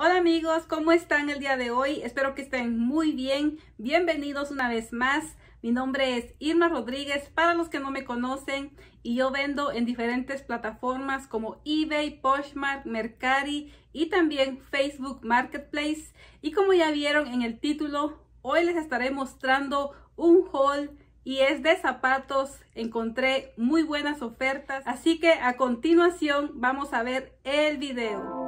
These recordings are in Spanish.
Hola amigos, ¿cómo están el día de hoy? Espero que estén muy bien. Bienvenidos una vez más. Mi nombre es Irma Rodríguez, para los que no me conocen, y yo vendo en diferentes plataformas como eBay, Poshmark, Mercari y también Facebook Marketplace. Y como ya vieron en el título, hoy les estaré mostrando un haul y es de zapatos. Encontré muy buenas ofertas, así que a continuación vamos a ver el video.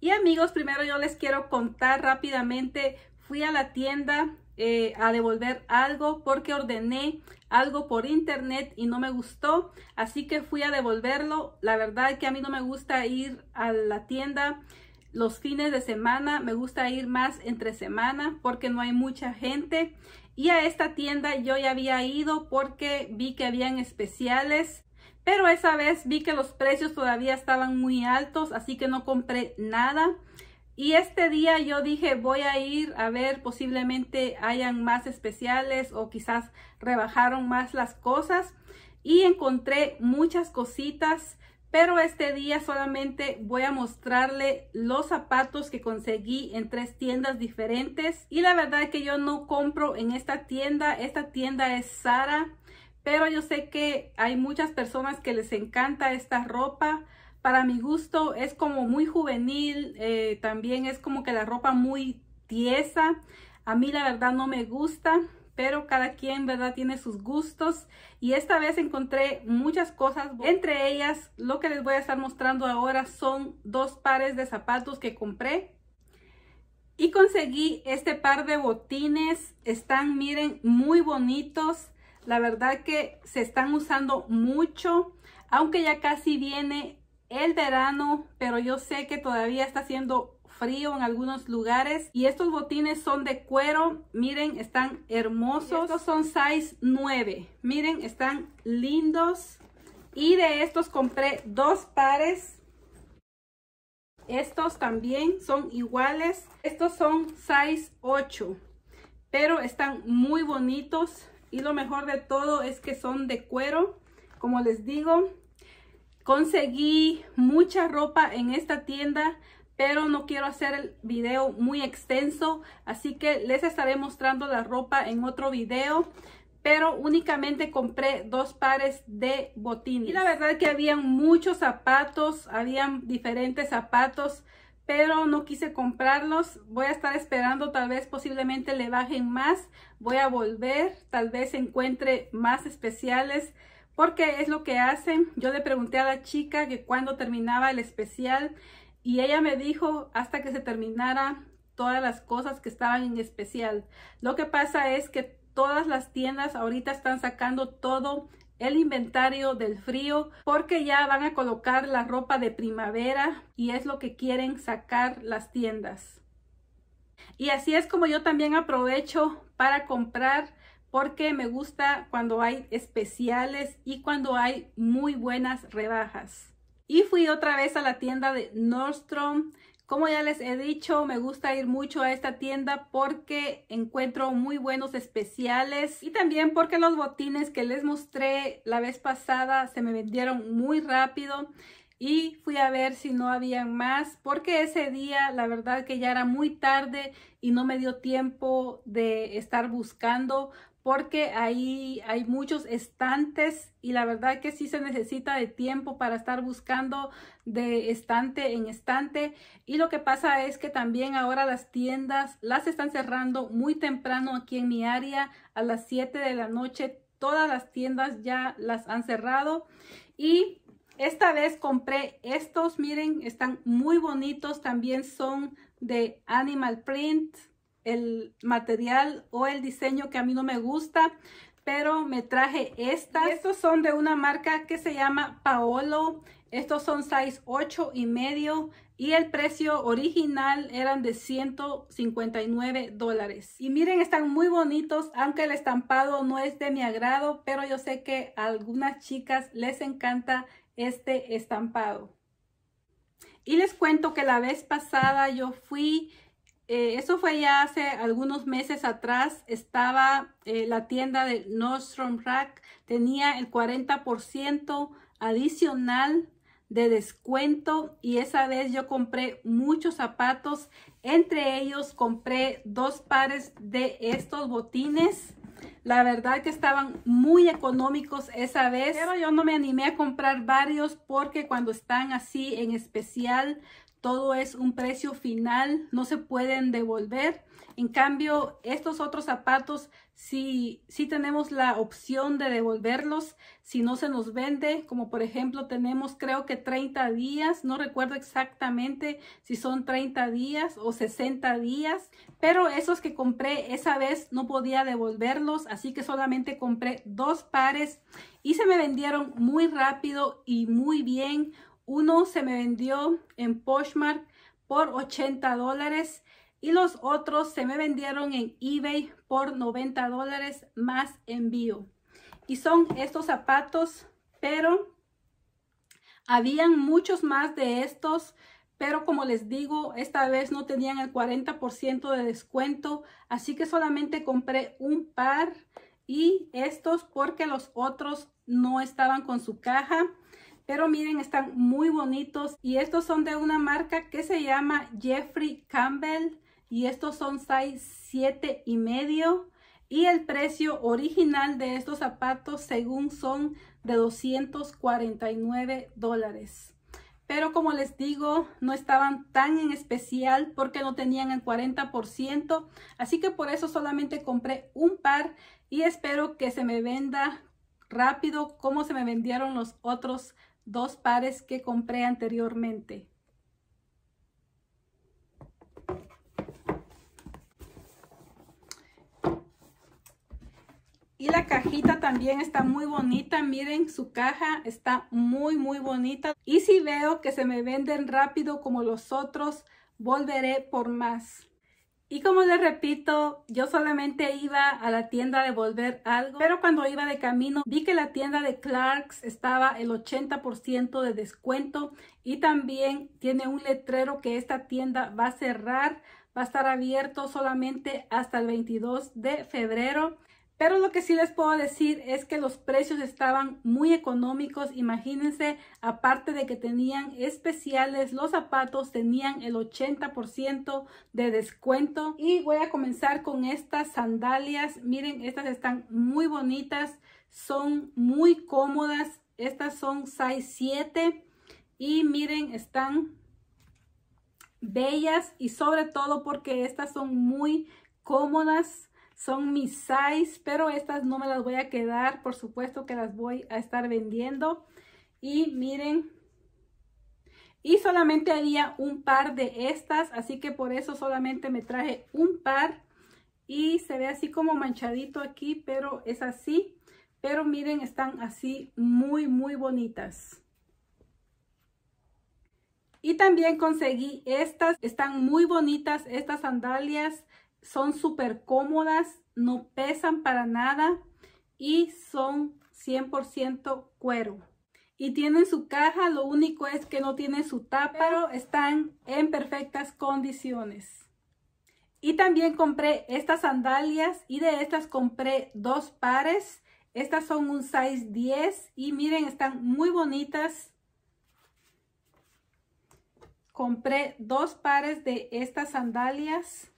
Y amigos, primero yo les quiero contar rápidamente, fui a la tienda eh, a devolver algo porque ordené algo por internet y no me gustó, así que fui a devolverlo. La verdad es que a mí no me gusta ir a la tienda los fines de semana, me gusta ir más entre semana porque no hay mucha gente. Y a esta tienda yo ya había ido porque vi que habían especiales. Pero esa vez vi que los precios todavía estaban muy altos, así que no compré nada. Y este día yo dije, voy a ir a ver, posiblemente hayan más especiales o quizás rebajaron más las cosas. Y encontré muchas cositas pero este día solamente voy a mostrarle los zapatos que conseguí en tres tiendas diferentes y la verdad que yo no compro en esta tienda, esta tienda es Sara, pero yo sé que hay muchas personas que les encanta esta ropa. Para mi gusto es como muy juvenil, eh, también es como que la ropa muy tiesa. A mí la verdad no me gusta pero cada quien, ¿verdad? Tiene sus gustos y esta vez encontré muchas cosas. Entre ellas, lo que les voy a estar mostrando ahora son dos pares de zapatos que compré. Y conseguí este par de botines. Están, miren, muy bonitos. La verdad que se están usando mucho. Aunque ya casi viene el verano, pero yo sé que todavía está haciendo frío en algunos lugares. Y estos botines son de cuero. Miren, están hermosos. Estos son size 9. Miren, están lindos. Y de estos compré dos pares. Estos también son iguales. Estos son size 8. Pero están muy bonitos. Y lo mejor de todo es que son de cuero. Como les digo, conseguí mucha ropa en esta tienda pero no quiero hacer el video muy extenso, así que les estaré mostrando la ropa en otro video pero únicamente compré dos pares de botines. Y la verdad que habían muchos zapatos, habían diferentes zapatos, pero no quise comprarlos. Voy a estar esperando, tal vez posiblemente le bajen más. Voy a volver, tal vez encuentre más especiales, porque es lo que hacen. Yo le pregunté a la chica que cuando terminaba el especial y ella me dijo hasta que se terminara todas las cosas que estaban en especial. Lo que pasa es que todas las tiendas ahorita están sacando todo el inventario del frío porque ya van a colocar la ropa de primavera y es lo que quieren sacar las tiendas. Y así es como yo también aprovecho para comprar porque me gusta cuando hay especiales y cuando hay muy buenas rebajas. Y fui otra vez a la tienda de Nordstrom. Como ya les he dicho, me gusta ir mucho a esta tienda porque encuentro muy buenos especiales y también porque los botines que les mostré la vez pasada se me vendieron muy rápido y fui a ver si no habían más porque ese día la verdad que ya era muy tarde y no me dio tiempo de estar buscando porque ahí hay muchos estantes y la verdad que sí se necesita de tiempo para estar buscando de estante en estante. Y lo que pasa es que también ahora las tiendas las están cerrando muy temprano aquí en mi área a las 7 de la noche. Todas las tiendas ya las han cerrado y esta vez compré estos, miren, están muy bonitos, también son de animal print el material o el diseño que a mí no me gusta, pero me traje estas. Estos son de una marca que se llama Paolo. Estos son size 8 y medio y el precio original eran de 159 dólares. Y miren, están muy bonitos, aunque el estampado no es de mi agrado, pero yo sé que a algunas chicas les encanta este estampado. Y les cuento que la vez pasada yo fui eh, eso fue ya hace algunos meses atrás, estaba eh, la tienda de Nordstrom Rack, tenía el 40% adicional de descuento y esa vez yo compré muchos zapatos, entre ellos compré dos pares de estos botines. La verdad que estaban muy económicos esa vez, pero yo no me animé a comprar varios porque cuando están así en especial todo es un precio final, no se pueden devolver. En cambio, estos otros zapatos sí, tenemos la opción de devolverlos si no se nos vende, como por ejemplo tenemos creo que 30 días, no recuerdo exactamente si son 30 días o 60 días, pero esos que compré esa vez no podía devolverlos, así que solamente compré dos pares y se me vendieron muy rápido y muy bien uno se me vendió en Poshmark por 80 dólares y los otros se me vendieron en eBay por 90 dólares más envío. Y son estos zapatos, pero habían muchos más de estos, pero como les digo, esta vez no tenían el 40% de descuento, así que solamente compré un par y estos porque los otros no estaban con su caja. Pero miren, están muy bonitos y estos son de una marca que se llama Jeffrey Campbell y estos son size 7 y medio y el precio original de estos zapatos según son de 249 dólares pero como les digo no estaban tan en especial porque no tenían el 40% así que por eso solamente compré un par y espero que se me venda rápido como se me vendieron los otros dos pares que compré anteriormente. Y la cajita también está muy bonita. Miren, su caja está muy, muy bonita. Y si veo que se me venden rápido como los otros, volveré por más. Y como les repito, yo solamente iba a la tienda a devolver algo, pero cuando iba de camino vi que la tienda de Clarks estaba el 80% de descuento y también tiene un letrero que esta tienda va a cerrar, va a estar abierto solamente hasta el 22 de febrero. Pero lo que sí les puedo decir es que los precios estaban muy económicos. Imagínense, aparte de que tenían especiales, los zapatos tenían el 80% de descuento. Y voy a comenzar con estas sandalias. Miren, estas están muy bonitas, son muy cómodas. Estas son size 7 y miren, están bellas y sobre todo porque estas son muy cómodas son mis size, pero estas no me las voy a quedar. Por supuesto que las voy a estar vendiendo. Y miren, y solamente había un par de estas, así que por eso solamente me traje un par y se ve así como manchadito aquí, pero es así. Pero miren, están así muy, muy bonitas. Y también conseguí estas, están muy bonitas estas sandalias son súper cómodas, no pesan para nada y son 100% cuero. Y tienen su caja, lo único es que no tienen su tapa, están en perfectas condiciones. Y también compré estas sandalias y de estas compré dos pares. Estas son un size 10 y miren, están muy bonitas. Compré dos pares de estas sandalias.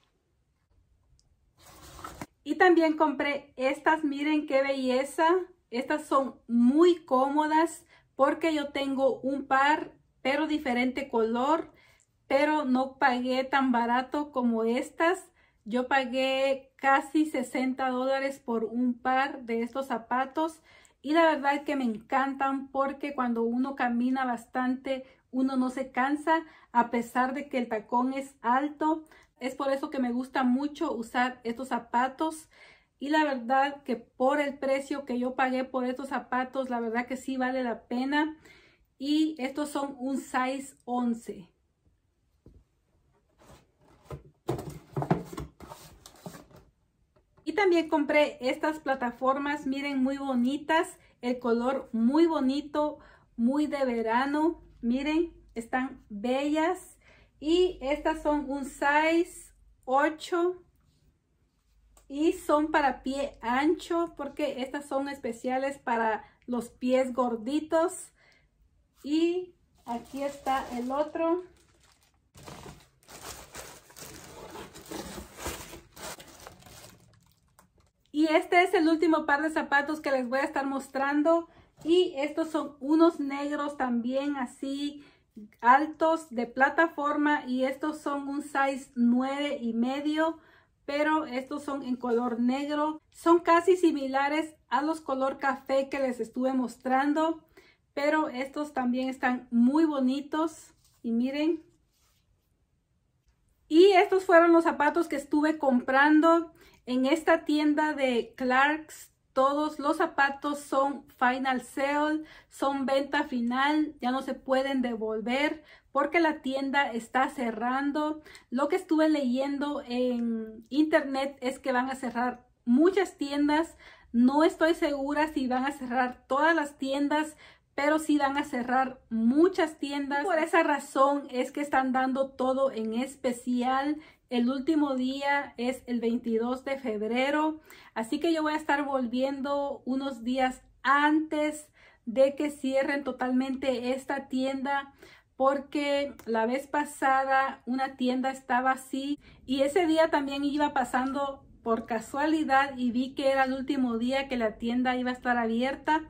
Y también compré estas, miren qué belleza. Estas son muy cómodas porque yo tengo un par, pero diferente color, pero no pagué tan barato como estas. Yo pagué casi 60 dólares por un par de estos zapatos y la verdad que me encantan porque cuando uno camina bastante, uno no se cansa a pesar de que el tacón es alto. Es por eso que me gusta mucho usar estos zapatos. Y la verdad que por el precio que yo pagué por estos zapatos, la verdad que sí vale la pena. Y estos son un size 11. Y también compré estas plataformas, miren, muy bonitas. El color muy bonito, muy de verano. Miren, están bellas y estas son un size 8 y son para pie ancho porque estas son especiales para los pies gorditos. Y aquí está el otro. Y este es el último par de zapatos que les voy a estar mostrando. Y estos son unos negros también así altos de plataforma y estos son un size 9 y medio pero estos son en color negro son casi similares a los color café que les estuve mostrando pero estos también están muy bonitos y miren y estos fueron los zapatos que estuve comprando en esta tienda de Clark's todos los zapatos son final sale, son venta final, ya no se pueden devolver porque la tienda está cerrando. Lo que estuve leyendo en internet es que van a cerrar muchas tiendas. No estoy segura si van a cerrar todas las tiendas, pero sí van a cerrar muchas tiendas. Por esa razón es que están dando todo en especial el último día es el 22 de febrero, así que yo voy a estar volviendo unos días antes de que cierren totalmente esta tienda porque la vez pasada una tienda estaba así y ese día también iba pasando por casualidad y vi que era el último día que la tienda iba a estar abierta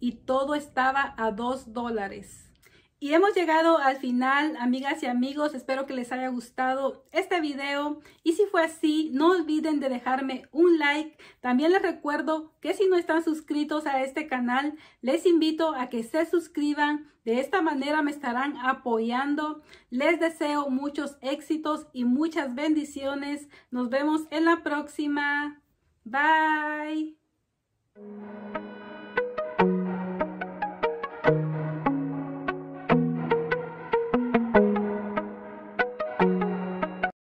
y todo estaba a dos dólares. Y hemos llegado al final, amigas y amigos. Espero que les haya gustado este video. Y si fue así, no olviden de dejarme un like. También les recuerdo que si no están suscritos a este canal, les invito a que se suscriban. De esta manera me estarán apoyando. Les deseo muchos éxitos y muchas bendiciones. Nos vemos en la próxima. Bye.